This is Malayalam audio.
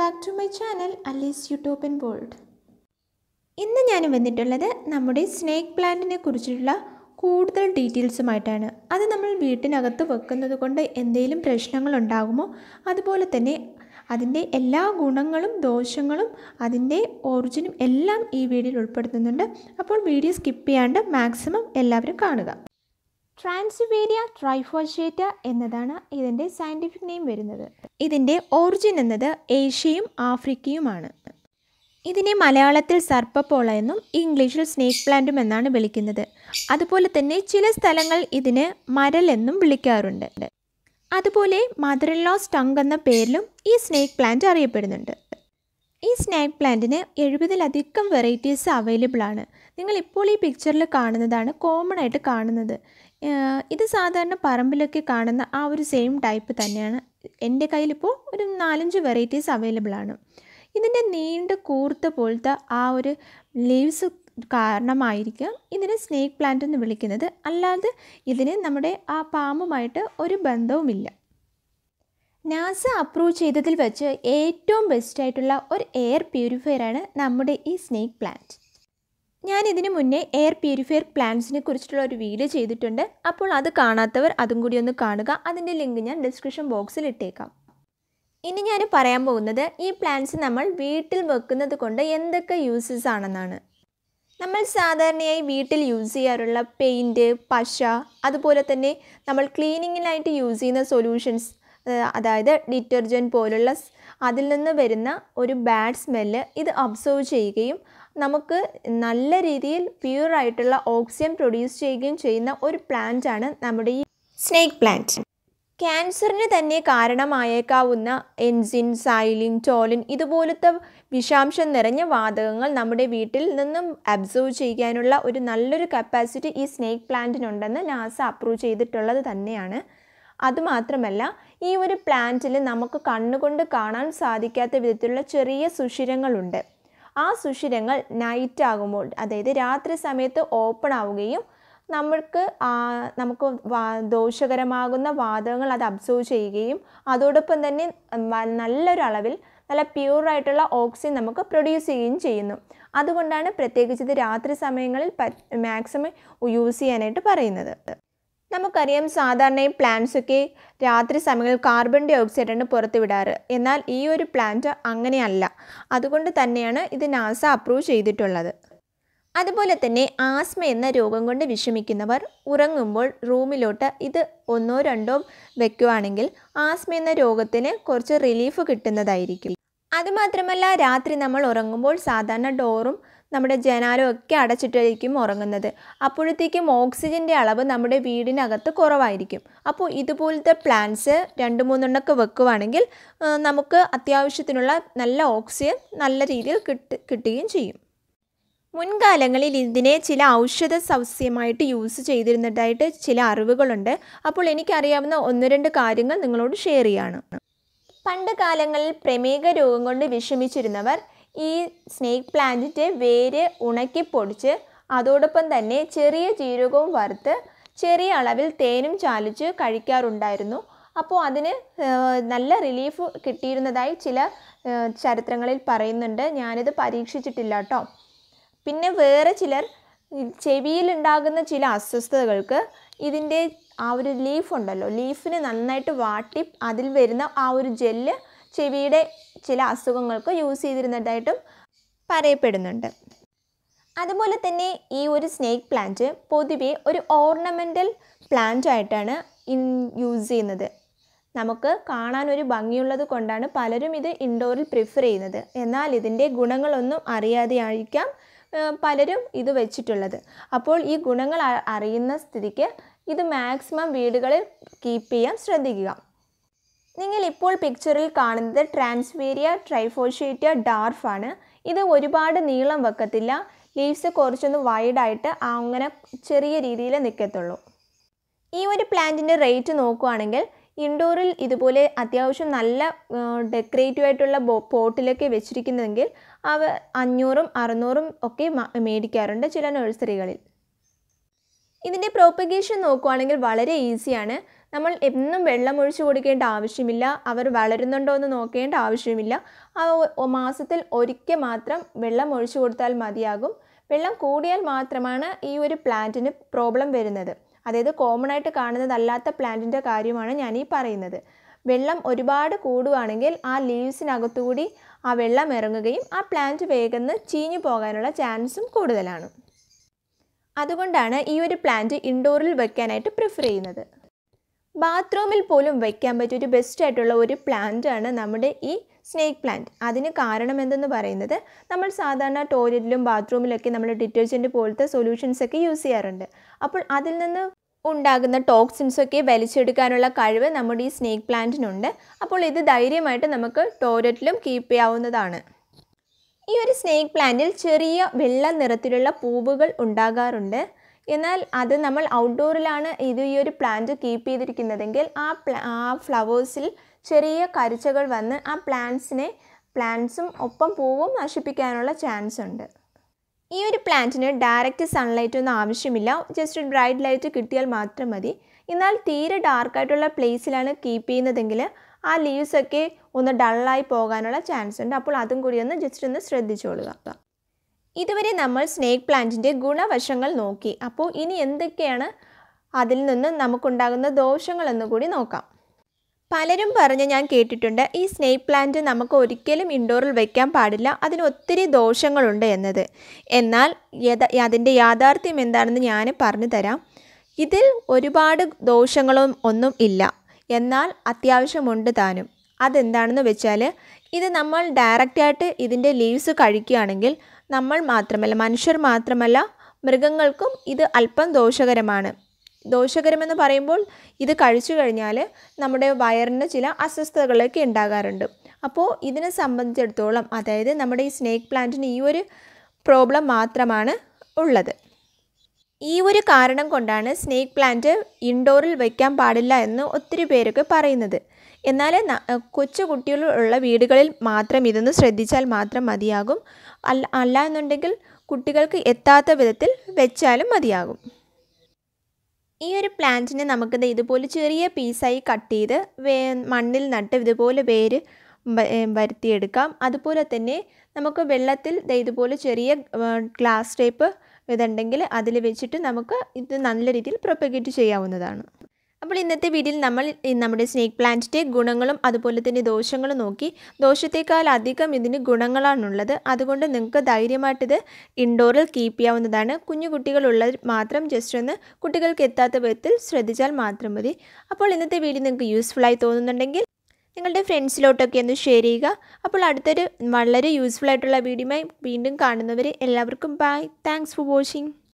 ബാക്ക് ടു മൈ ചാനൽ അലീസ് യൂട്യൂബ് ആൻഡ് വേൾഡ് ഇന്ന് ഞാൻ വന്നിട്ടുള്ളത് നമ്മുടെ സ്നേക്ക് പ്ലാന്റിനെ കുറിച്ചിട്ടുള്ള കൂടുതൽ ഡീറ്റെയിൽസുമായിട്ടാണ് അത് നമ്മൾ വീട്ടിനകത്ത് വെക്കുന്നത് കൊണ്ട് എന്തെങ്കിലും പ്രശ്നങ്ങൾ ഉണ്ടാകുമോ അതുപോലെ തന്നെ അതിൻ്റെ എല്ലാ ഗുണങ്ങളും ദോഷങ്ങളും അതിൻ്റെ ഓറിജിനും എല്ലാം ഈ വീഡിയോയിൽ ഉൾപ്പെടുത്തുന്നുണ്ട് അപ്പോൾ വീഡിയോ സ്കിപ്പ് ചെയ്യാണ്ട് മാക്സിമം എല്ലാവരും കാണുക ട്രാൻസിവേരിയ ട്രൈഫോഷേറ്റ എന്നതാണ് ഇതിൻ്റെ സയൻറ്റിഫിക് നെയിം വരുന്നത് ഇതിൻ്റെ ഓറിജിൻ എന്നത് ഏഷ്യയും ആഫ്രിക്കയുമാണ് ഇതിനെ മലയാളത്തിൽ സർപ്പപ്പോള എന്നും ഇംഗ്ലീഷിൽ സ്നേക്ക് പ്ലാന്റും എന്നാണ് വിളിക്കുന്നത് അതുപോലെ തന്നെ ചില സ്ഥലങ്ങൾ ഇതിന് മരൽ എന്നും വിളിക്കാറുണ്ട് അതുപോലെ മദറിലോ ടങ് എന്ന പേരിലും ഈ സ്നേക്ക് പ്ലാന്റ് അറിയപ്പെടുന്നുണ്ട് ഈ സ്നേക്ക് പ്ലാന്റിന് എഴുപതിലധികം വെറൈറ്റീസ് അവൈലബിൾ ആണ് നിങ്ങൾ ഇപ്പോൾ ഈ പിക്ചറിൽ കാണുന്നതാണ് കോമൺ ആയിട്ട് കാണുന്നത് ഇത് സാധാരണ പറമ്പിലൊക്കെ കാണുന്ന ആ ഒരു സെയിം ടൈപ്പ് തന്നെയാണ് എൻ്റെ കയ്യിലിപ്പോൾ ഒരു നാലഞ്ച് വെറൈറ്റീസ് അവൈലബിൾ ആണ് ഇതിൻ്റെ നീണ്ട കൂർത്ത പോലത്തെ ആ ഒരു ലീവ്സ് കാരണമായിരിക്കും ഇതിനെ സ്നേക്ക് പ്ലാന്റ് എന്ന് വിളിക്കുന്നത് അല്ലാതെ ഇതിന് നമ്മുടെ ആ പാമ്പുമായിട്ട് ഒരു ബന്ധവുമില്ല നാസ അപ്രൂവ് ചെയ്തതിൽ വെച്ച് ഏറ്റവും ബെസ്റ്റായിട്ടുള്ള ഒരു എയർ പ്യൂരിഫയറാണ് നമ്മുടെ ഈ സ്നേക്ക് പ്ലാന്റ് ഞാൻ ഇതിനു മുന്നേ എയർ പ്യൂരിഫയർ പ്ലാന്റ്സിനെ കുറിച്ചിട്ടുള്ള ഒരു വീഡിയോ ചെയ്തിട്ടുണ്ട് അപ്പോൾ അത് കാണാത്തവർ അതും കൂടി ഒന്ന് കാണുക അതിൻ്റെ ലിങ്ക് ഞാൻ ഡിസ്ക്രിപ്ഷൻ ബോക്സിൽ ഇട്ടേക്കാം ഇനി ഞാൻ പറയാൻ പോകുന്നത് ഈ പ്ലാന്റ്സ് നമ്മൾ വീട്ടിൽ വെക്കുന്നത് കൊണ്ട് എന്തൊക്കെ യൂസസ് ആണെന്നാണ് നമ്മൾ സാധാരണയായി വീട്ടിൽ യൂസ് ചെയ്യാറുള്ള പെയിൻറ്റ് പശ അതുപോലെ തന്നെ നമ്മൾ ക്ലീനിങ്ങിനായിട്ട് യൂസ് ചെയ്യുന്ന സൊല്യൂഷൻസ് അതായത് ഡിറ്റർജൻറ്റ് പോലുള്ള അതിൽ നിന്ന് വരുന്ന ഒരു ബാഡ് സ്മെല്ല് ഇത് അബ്സർവ് ചെയ്യുകയും നമുക്ക് നല്ല രീതിയിൽ പ്യുവറായിട്ടുള്ള ഓക്സിജൻ പ്രൊഡ്യൂസ് ചെയ്യുകയും ചെയ്യുന്ന ഒരു പ്ലാന്റാണ് നമ്മുടെ ഈ സ്നേക്ക് പ്ലാന്റ് ക്യാൻസറിന് തന്നെ കാരണമായേക്കാവുന്ന എൻസിൻ സൈലിൻ ടോലിൻ ഇതുപോലത്തെ വിഷാംശം നിറഞ്ഞ വാതകങ്ങൾ നമ്മുടെ വീട്ടിൽ നിന്നും അബ്സർവ് ചെയ്യാനുള്ള ഒരു നല്ലൊരു കപ്പാസിറ്റി ഈ സ്നേക്ക് പ്ലാന്റിനുണ്ടെന്ന് നാസ അപ്രൂവ് ചെയ്തിട്ടുള്ളത് തന്നെയാണ് അതുമാത്രമല്ല ഈ ഒരു പ്ലാന്റിൽ നമുക്ക് കണ്ണുകൊണ്ട് കാണാൻ സാധിക്കാത്ത വിധത്തിലുള്ള ചെറിയ സുഷിരങ്ങളുണ്ട് ആ സുഷിരങ്ങൾ നൈറ്റ് ആകുമ്പോൾ അതായത് രാത്രി സമയത്ത് ഓപ്പൺ ആവുകയും നമ്മൾക്ക് നമുക്ക് ദോഷകരമാകുന്ന വാതകങ്ങൾ അത് അബ്സോർവ് ചെയ്യുകയും അതോടൊപ്പം തന്നെ നല്ലൊരു അളവിൽ നല്ല പ്യൂറായിട്ടുള്ള ഓക്സിജൻ നമുക്ക് പ്രൊഡ്യൂസ് ചെയ്യുകയും ചെയ്യുന്നു അതുകൊണ്ടാണ് പ്രത്യേകിച്ച് ഇത് രാത്രി സമയങ്ങളിൽ മാക്സിമം യൂസ് ചെയ്യാനായിട്ട് പറയുന്നത് നമുക്കറിയാം സാധാരണയും പ്ലാന്റ്സൊക്കെ രാത്രി സമയങ്ങളിൽ കാർബൺ ഡൈ ഓക്സൈഡാണ് പുറത്തുവിടാറ് എന്നാൽ ഈ ഒരു പ്ലാന്റ് അങ്ങനെയല്ല അതുകൊണ്ട് തന്നെയാണ് ഇത് നാസ അപ്രൂവ് ചെയ്തിട്ടുള്ളത് അതുപോലെ തന്നെ ആസ്മ എന്ന രോഗം കൊണ്ട് വിഷമിക്കുന്നവർ ഉറങ്ങുമ്പോൾ റൂമിലോട്ട് ഇത് ഒന്നോ രണ്ടോ വെക്കുകയാണെങ്കിൽ ആസ്മ എന്ന രോഗത്തിന് കുറച്ച് റിലീഫ് കിട്ടുന്നതായിരിക്കും അതുമാത്രമല്ല രാത്രി നമ്മൾ ഉറങ്ങുമ്പോൾ സാധാരണ ഡോറും നമ്മുടെ ജനാലമൊക്കെ അടച്ചിട്ടായിരിക്കും ഉറങ്ങുന്നത് അപ്പോഴത്തേക്കും ഓക്സിജൻ്റെ അളവ് നമ്മുടെ വീടിനകത്ത് കുറവായിരിക്കും അപ്പോൾ ഇതുപോലത്തെ പ്ലാന്റ്സ് രണ്ട് മൂന്നെണ്ണമൊക്കെ വെക്കുവാണെങ്കിൽ നമുക്ക് അത്യാവശ്യത്തിനുള്ള നല്ല ഓക്സിജൻ നല്ല രീതിയിൽ കിട്ടുകയും ചെയ്യും മുൻകാലങ്ങളിൽ ഇതിനെ ചില ഔഷധ സസ്യമായിട്ട് യൂസ് ചെയ്തിരുന്നതായിട്ട് ചില അറിവുകളുണ്ട് അപ്പോൾ എനിക്കറിയാവുന്ന ഒന്ന് രണ്ട് കാര്യങ്ങൾ നിങ്ങളോട് ഷെയർ ചെയ്യാണ് പണ്ട് കാലങ്ങളിൽ പ്രമേഹ രോഗം കൊണ്ട് വിഷമിച്ചിരുന്നവർ ഈ സ്നേക്ക് പ്ലാന്റിൻ്റെ വേര് ഉണക്കി പൊടിച്ച് അതോടൊപ്പം തന്നെ ചെറിയ ജീരകവും വറുത്ത് ചെറിയ അളവിൽ തേനും ചാലിച്ച് കഴിക്കാറുണ്ടായിരുന്നു അപ്പോൾ അതിന് നല്ല റിലീഫ് കിട്ടിയിരുന്നതായി ചില ചരിത്രങ്ങളിൽ പറയുന്നുണ്ട് ഞാനിത് പരീക്ഷിച്ചിട്ടില്ല കേട്ടോ പിന്നെ വേറെ ചിലർ ചെവിയിലുണ്ടാകുന്ന ചില അസ്വസ്ഥതകൾക്ക് ഇതിൻ്റെ ആ ഒരു ലീഫ് ഉണ്ടല്ലോ ലീഫിന് നന്നായിട്ട് വാട്ടി അതിൽ വരുന്ന ആ ഒരു ജെല്ല് ചെവിയുടെ ചില അസുഖങ്ങൾക്ക് യൂസ് ചെയ്തിരുന്നതായിട്ടും പറയപ്പെടുന്നുണ്ട് അതുപോലെ തന്നെ ഈ ഒരു സ്നേക്ക് പ്ലാന്റ് പൊതുവെ ഒരു ഓർണമെൻ്റൽ പ്ലാന്റ് ആയിട്ടാണ് ഇൻ യൂസ് ചെയ്യുന്നത് നമുക്ക് കാണാൻ ഒരു ഭംഗിയുള്ളത് കൊണ്ടാണ് പലരും ഇത് ഇൻഡോറിൽ പ്രിഫർ ചെയ്യുന്നത് എന്നാൽ ഇതിൻ്റെ ഗുണങ്ങളൊന്നും അറിയാതെ ആയിരിക്കാം പലരും ഇത് വെച്ചിട്ടുള്ളത് അപ്പോൾ ഈ ഗുണങ്ങൾ അറിയുന്ന സ്ഥിതിക്ക് ഇത് മാക്സിമം വീടുകളിൽ കീപ്പ് ചെയ്യാൻ ശ്രദ്ധിക്കുക നിങ്ങൾ ഇപ്പോൾ പിക്ചറിൽ കാണുന്നത് ട്രാൻസ്വേരിയ ട്രൈഫോഷേറ്റ ഡാർഫാണ് ഇത് ഒരുപാട് നീളം വെക്കത്തില്ല ലീവ്സ് കുറച്ചൊന്ന് വൈഡായിട്ട് അങ്ങനെ ചെറിയ രീതിയിൽ നിൽക്കത്തുള്ളൂ ഈ ഒരു പ്ലാന്റിൻ്റെ റേറ്റ് നോക്കുകയാണെങ്കിൽ ഇൻഡോറിൽ ഇതുപോലെ അത്യാവശ്യം നല്ല ഡെക്കറേറ്റീവ് ആയിട്ടുള്ള പോട്ടിലൊക്കെ വെച്ചിരിക്കുന്നതെങ്കിൽ അവ അഞ്ഞൂറും അറുന്നൂറും ഒക്കെ മേടിക്കാറുണ്ട് ചില നഴ്സറികളിൽ ഇതിൻ്റെ പ്രോപ്പഗേഷൻ നോക്കുകയാണെങ്കിൽ വളരെ ഈസിയാണ് നമ്മൾ എന്നും വെള്ളം ഒഴിച്ചു കൊടുക്കേണ്ട ആവശ്യമില്ല അവർ വളരുന്നുണ്ടോ എന്ന് നോക്കേണ്ട ആവശ്യമില്ല ആ മാസത്തിൽ ഒരിക്കൽ മാത്രം വെള്ളം ഒഴിച്ചു കൊടുത്താൽ മതിയാകും വെള്ളം കൂടിയാൽ മാത്രമാണ് ഈ ഒരു പ്ലാന്റിന് പ്രോബ്ലം വരുന്നത് അതായത് കോമൺ ആയിട്ട് കാണുന്നതല്ലാത്ത പ്ലാന്റിൻ്റെ കാര്യമാണ് ഞാൻ ഈ പറയുന്നത് വെള്ളം ഒരുപാട് കൂടുകയാണെങ്കിൽ ആ ലീവ്സിനകത്തുകൂടി ആ വെള്ളം ഇറങ്ങുകയും ആ പ്ലാന്റ് വേഗം ചീഞ്ഞു പോകാനുള്ള ചാൻസും കൂടുതലാണ് അതുകൊണ്ടാണ് ഈ ഒരു പ്ലാന്റ് ഇൻഡോറിൽ വെക്കാനായിട്ട് പ്രിഫർ ചെയ്യുന്നത് ബാത്റൂമിൽ പോലും വയ്ക്കാൻ പറ്റിയ ഒരു ബെസ്റ്റ് ആയിട്ടുള്ള ഒരു പ്ലാന്റാണ് നമ്മുടെ ഈ സ്നേക്ക് പ്ലാന്റ് അതിന് കാരണം എന്തെന്ന് പറയുന്നത് നമ്മൾ സാധാരണ ടോയ്ലറ്റിലും ബാത്റൂമിലൊക്കെ നമ്മൾ ഡിറ്റർജൻറ്റ് പോലത്തെ സൊല്യൂഷൻസൊക്കെ യൂസ് ചെയ്യാറുണ്ട് അപ്പോൾ അതിൽ നിന്ന് ഉണ്ടാകുന്ന ടോക്സിൻസൊക്കെ വലിച്ചെടുക്കാനുള്ള കഴിവ് നമ്മുടെ ഈ സ്നേക്ക് പ്ലാന്റിനുണ്ട് അപ്പോൾ ഇത് ധൈര്യമായിട്ട് നമുക്ക് ടോയ്ലറ്റിലും കീപ്പ് ചെയ്യാവുന്നതാണ് ഈ ഒരു സ്നേക്ക് പ്ലാന്റിൽ ചെറിയ വെള്ള നിറത്തിലുള്ള പൂവുകൾ ഉണ്ടാകാറുണ്ട് എന്നാൽ അത് നമ്മൾ ഔട്ട്ഡോറിലാണ് ഇത് ഈ ഒരു പ്ലാന്റ് കീപ്പ് ചെയ്തിരിക്കുന്നതെങ്കിൽ ആ ആ ഫ്ലവേഴ്സിൽ ചെറിയ കരിച്ചകൾ വന്ന് ആ പ്ലാന്റ്സിനെ പ്ലാന്റ്സും ഒപ്പം പൂവും നശിപ്പിക്കാനുള്ള ചാൻസ് ഉണ്ട് ഈ ഒരു പ്ലാന്റിന് ഡയറക്റ്റ് സൺലൈറ്റ് ഒന്നും ആവശ്യമില്ല ജസ്റ്റ് ഒരു ബ്രൈറ്റ് ലൈറ്റ് കിട്ടിയാൽ മാത്രം മതി എന്നാൽ തീരെ ഡാർക്കായിട്ടുള്ള പ്ലേസിലാണ് കീപ്പ് ചെയ്യുന്നതെങ്കിൽ ആ ലീവ്സൊക്കെ ഒന്ന് ഡള്ളായി പോകാനുള്ള ചാൻസ് ഉണ്ട് അപ്പോൾ അതും കൂടി ഒന്ന് ജസ്റ്റ് ഒന്ന് ശ്രദ്ധിച്ചോളുക ഇതുവരെ നമ്മൾ സ്നേക്ക് പ്ലാന്റിൻ്റെ ഗുണവശങ്ങൾ നോക്കി അപ്പോൾ ഇനി എന്തൊക്കെയാണ് അതിൽ നിന്ന് നമുക്കുണ്ടാകുന്ന ദോഷങ്ങളെന്ന് കൂടി നോക്കാം പലരും പറഞ്ഞ് ഞാൻ കേട്ടിട്ടുണ്ട് ഈ സ്നേക്ക് പ്ലാന്റ് നമുക്ക് ഒരിക്കലും ഇൻഡോറിൽ വയ്ക്കാൻ പാടില്ല അതിന് ഒത്തിരി ദോഷങ്ങളുണ്ട് എന്നത് എന്നാൽ അതിൻ്റെ യാഥാർത്ഥ്യം എന്താണെന്ന് ഞാൻ പറഞ്ഞു തരാം ഇതിൽ ഒരുപാട് ദോഷങ്ങളും ഒന്നും ഇല്ല എന്നാൽ അത്യാവശ്യമുണ്ട് താനും അതെന്താണെന്ന് വെച്ചാൽ ഇത് നമ്മൾ ഡയറക്റ്റായിട്ട് ഇതിൻ്റെ ലീവ്സ് കഴിക്കുകയാണെങ്കിൽ നമ്മൾ മാത്രമല്ല മനുഷ്യർ മാത്രമല്ല മൃഗങ്ങൾക്കും ഇത് അല്പം ദോഷകരമാണ് ദോഷകരമെന്ന് പറയുമ്പോൾ ഇത് കഴിച്ചു കഴിഞ്ഞാൽ നമ്മുടെ വയറിന് ചില അസ്വസ്ഥതകളൊക്കെ ഉണ്ടാകാറുണ്ട് അപ്പോൾ ഇതിനെ സംബന്ധിച്ചിടത്തോളം അതായത് നമ്മുടെ ഈ സ്നേക്ക് പ്ലാന്റിന് ഈ ഒരു പ്രോബ്ലം മാത്രമാണ് ഉള്ളത് ഈ ഒരു കാരണം കൊണ്ടാണ് സ്നേക്ക് പ്ലാന്റ് ഇൻഡോറിൽ വയ്ക്കാൻ പാടില്ല എന്ന് ഒത്തിരി പേരൊക്കെ പറയുന്നത് എന്നാൽ കൊച്ചു കുട്ടികളുള്ള വീടുകളിൽ മാത്രം ഇതൊന്ന് ശ്രദ്ധിച്ചാൽ മാത്രം മതിയാകും അല്ല അല്ല എന്നുണ്ടെങ്കിൽ കുട്ടികൾക്ക് എത്താത്ത വിധത്തിൽ വെച്ചാലും മതിയാകും ഈ ഒരു പ്ലാന്റിനെ നമുക്ക് ഇതുപോലെ ചെറിയ പീസായി കട്ട് ചെയ്ത് വേ മണ്ണിൽ നട്ട് ഇതുപോലെ വേര് വരുത്തിയെടുക്കാം അതുപോലെ തന്നെ നമുക്ക് വെള്ളത്തിൽ ഇതുപോലെ ചെറിയ ഗ്ലാസ് ടേപ്പ് ഇതുണ്ടെങ്കിൽ അതിൽ വെച്ചിട്ട് നമുക്ക് ഇത് നല്ല രീതിയിൽ പ്രൊപ്പഗേറ്റ് ചെയ്യാവുന്നതാണ് അപ്പോൾ ഇന്നത്തെ വീഡിയോയിൽ നമ്മൾ നമ്മുടെ സ്നേക്ക് പ്ലാന്റിൻ്റെ ഗുണങ്ങളും അതുപോലെ തന്നെ ദോഷങ്ങളും നോക്കി ദോഷത്തെക്കാൾ അധികം ഇതിന് ഗുണങ്ങളാണുള്ളത് അതുകൊണ്ട് നിങ്ങൾക്ക് ധൈര്യമായിട്ടിത് ഇൻഡോറിൽ കീപ്പ് ചെയ്യാവുന്നതാണ് കുഞ്ഞു കുട്ടികളുള്ളത് മാത്രം ജസ്റ്റ് ഒന്ന് കുട്ടികൾക്ക് എത്താത്ത വിധത്തിൽ ശ്രദ്ധിച്ചാൽ മാത്രം മതി അപ്പോൾ ഇന്നത്തെ വീഡിയോ നിങ്ങൾക്ക് യൂസ്ഫുള്ളായി തോന്നുന്നുണ്ടെങ്കിൽ നിങ്ങളുടെ ഫ്രണ്ട്സിലോട്ടൊക്കെ ഒന്ന് ഷെയർ ചെയ്യുക അപ്പോൾ അടുത്തൊരു വളരെ യൂസ്ഫുൾ ആയിട്ടുള്ള വീഡിയോയുമായി വീണ്ടും കാണുന്നവരെ എല്ലാവർക്കും ബൈ താങ്ക്സ് ഫോർ വാച്ചിങ്